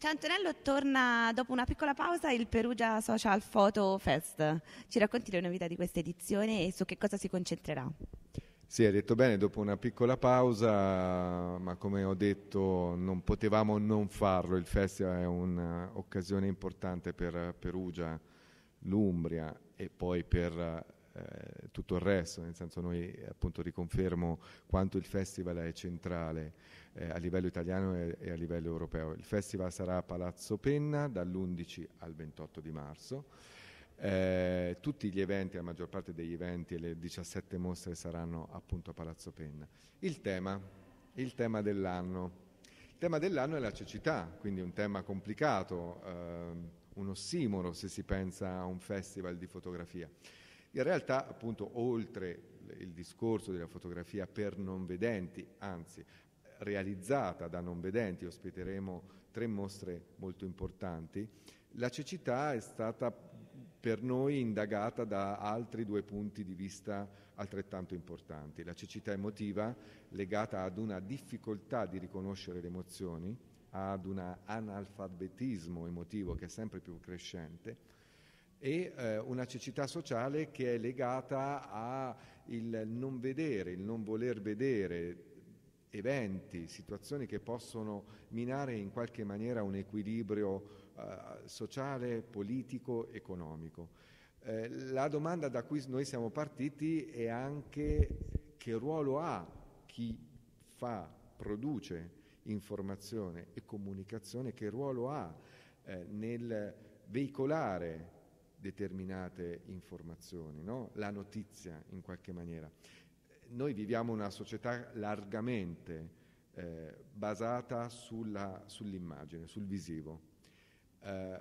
Ciao Antonello, torna dopo una piccola pausa il Perugia Social Photo Fest. Ci racconti le novità di questa edizione e su che cosa si concentrerà? Sì, hai detto bene, dopo una piccola pausa, ma come ho detto non potevamo non farlo, il festival è un'occasione importante per Perugia, l'Umbria e poi per eh, tutto il resto, nel senso noi appunto riconfermo quanto il festival è centrale eh, a livello italiano e, e, a livello europeo. Il festival sarà a Palazzo Penna dall'11 al 28 di marzo. Eh, tutti gli eventi, la maggior parte degli eventi e le 17 mostre saranno appunto a Palazzo Penna. Il tema, il tema dell'anno. Il tema dell'anno è la cecità, quindi un tema complicato, ehm, un ossimoro se si pensa a un festival di fotografia. In realtà, appunto, oltre il discorso della fotografia per non vedenti, anzi realizzata da non vedenti, ospiteremo tre mostre molto importanti, la cecità è stata per noi indagata da altri due punti di vista altrettanto importanti. La cecità emotiva legata ad una difficoltà di riconoscere le emozioni, ad un analfabetismo emotivo che è sempre più crescente, e eh, una cecità sociale che è legata al non vedere, il non voler vedere eventi, situazioni che possono minare in qualche maniera un equilibrio eh, sociale, politico, economico. Eh, la domanda da cui noi siamo partiti è anche che ruolo ha chi fa, produce informazione e comunicazione, che ruolo ha eh, nel veicolare determinate informazioni, no? la notizia in qualche maniera. Noi viviamo una società largamente eh, basata sulla, sull'immagine, sul visivo, eh,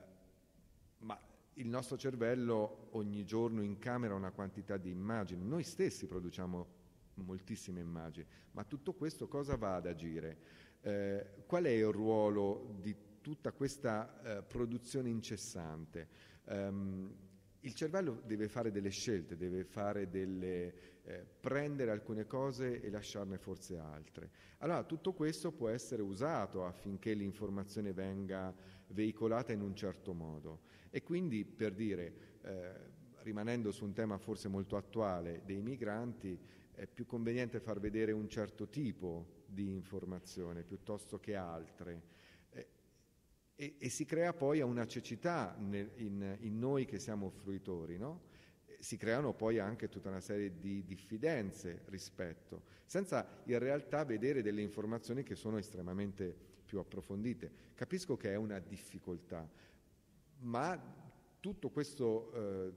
ma il nostro cervello ogni giorno incamera una quantità di immagini, noi stessi produciamo moltissime immagini, ma tutto questo cosa va ad agire? Eh, qual è il ruolo di tutta questa eh, produzione incessante? Um, il cervello deve fare delle scelte, deve fare delle, eh, prendere alcune cose e lasciarne forse altre. Allora tutto questo può essere usato affinché l'informazione venga veicolata in un certo modo. E quindi per dire, eh, rimanendo su un tema forse molto attuale dei migranti, è più conveniente far vedere un certo tipo di informazione piuttosto che altre e, e, si crea poi una cecità nel, in, in, noi che siamo fruitori, no? si creano poi anche tutta una serie di diffidenze rispetto, senza in realtà vedere delle informazioni che sono estremamente più approfondite. Capisco che è una difficoltà, ma tutto questo eh,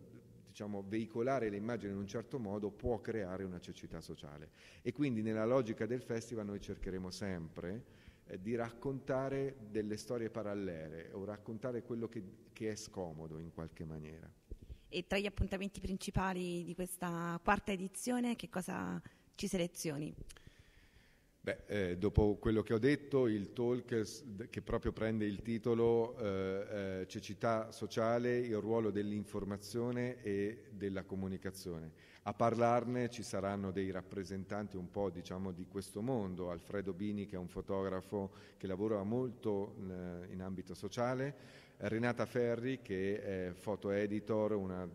diciamo, veicolare le immagini in un certo modo può creare una cecità sociale. E quindi nella logica del festival noi cercheremo sempre eh, di raccontare delle storie parallele o raccontare quello che, che è scomodo in qualche maniera. E tra gli appuntamenti principali di questa quarta edizione che cosa ci selezioni? Beh, eh, dopo quello che ho detto, il talk che proprio prende il titolo eh, eh, Cecità sociale, il ruolo dell'informazione e della comunicazione. A parlarne ci saranno dei rappresentanti un po' diciamo, di questo mondo, Alfredo Bini che è un fotografo che lavora molto eh, in ambito sociale, Renata Ferri che è foto editor, una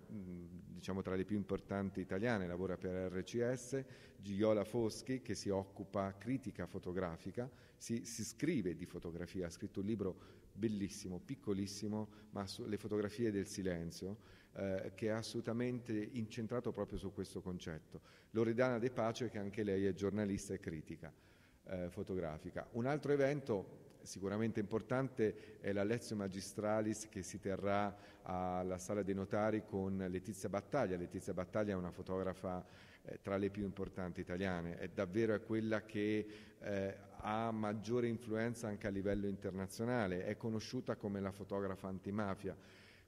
diciamo tra le più importanti italiane, lavora per RCS, Giola Foschi che si occupa critica fotografica, si, si scrive di fotografia, ha scritto un libro bellissimo, piccolissimo, ma su, le fotografie del silenzio, eh, che è assolutamente incentrato proprio su questo concetto. Loredana De Pace che anche lei è giornalista e critica eh, fotografica. Un altro evento sicuramente importante è la Lezio Magistralis che si terrà alla Sala dei Notari con Letizia Battaglia. Letizia Battaglia è una fotografa eh, tra le più importanti italiane, è davvero quella che eh, ha maggiore influenza anche a livello internazionale, è conosciuta come la fotografa antimafia.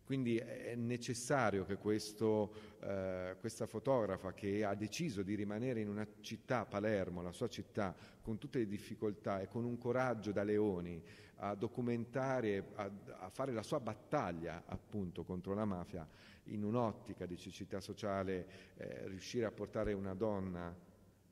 Quindi è necessario che questo, eh, questa fotografa che ha deciso di rimanere in una città, Palermo, la sua città, con tutte le difficoltà e con un coraggio da leoni a documentare, a, a fare la sua battaglia appunto contro la mafia, in un'ottica di cecità sociale, eh, riuscire a portare una donna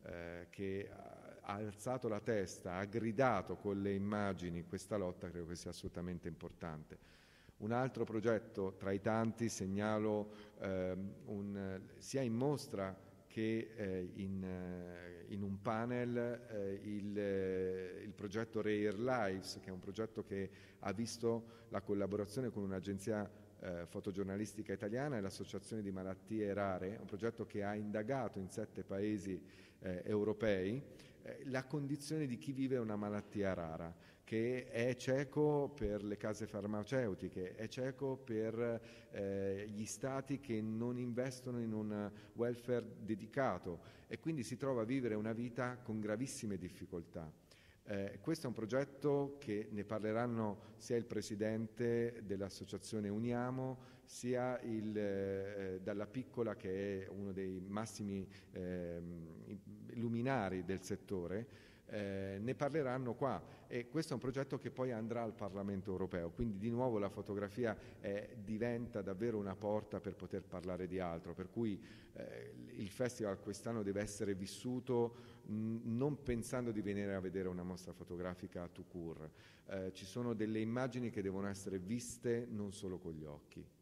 eh, che ha alzato la testa, ha gridato con le immagini questa lotta, credo che sia assolutamente importante. Un altro progetto tra i tanti, segnalo ehm, un, sia in mostra che eh, in, eh, in, un panel eh, il, eh, il, progetto Rare Lives, che è un progetto che ha visto la collaborazione con un'agenzia eh, fotogiornalistica italiana e l'Associazione di Malattie Rare, un progetto che ha indagato in sette paesi europei eh, la condizione di chi vive una malattia rara, che è cieco per le case farmaceutiche, è cieco per eh, gli stati che non investono in un welfare dedicato e quindi si trova a vivere una vita con gravissime difficoltà. Eh, questo è un progetto che ne parleranno sia il presidente dell'associazione Uniamo, sia il, eh, eh Dalla Piccola che è uno dei massimi eh, luminari del settore eh, ne parleranno qua e questo è un progetto che poi andrà al Parlamento europeo, quindi di nuovo la fotografia eh, diventa davvero una porta per poter parlare di altro, per cui eh, il festival quest'anno deve essere vissuto non pensando di venire a vedere una mostra fotografica a tout court, eh, ci sono delle immagini che devono essere viste non solo con gli occhi.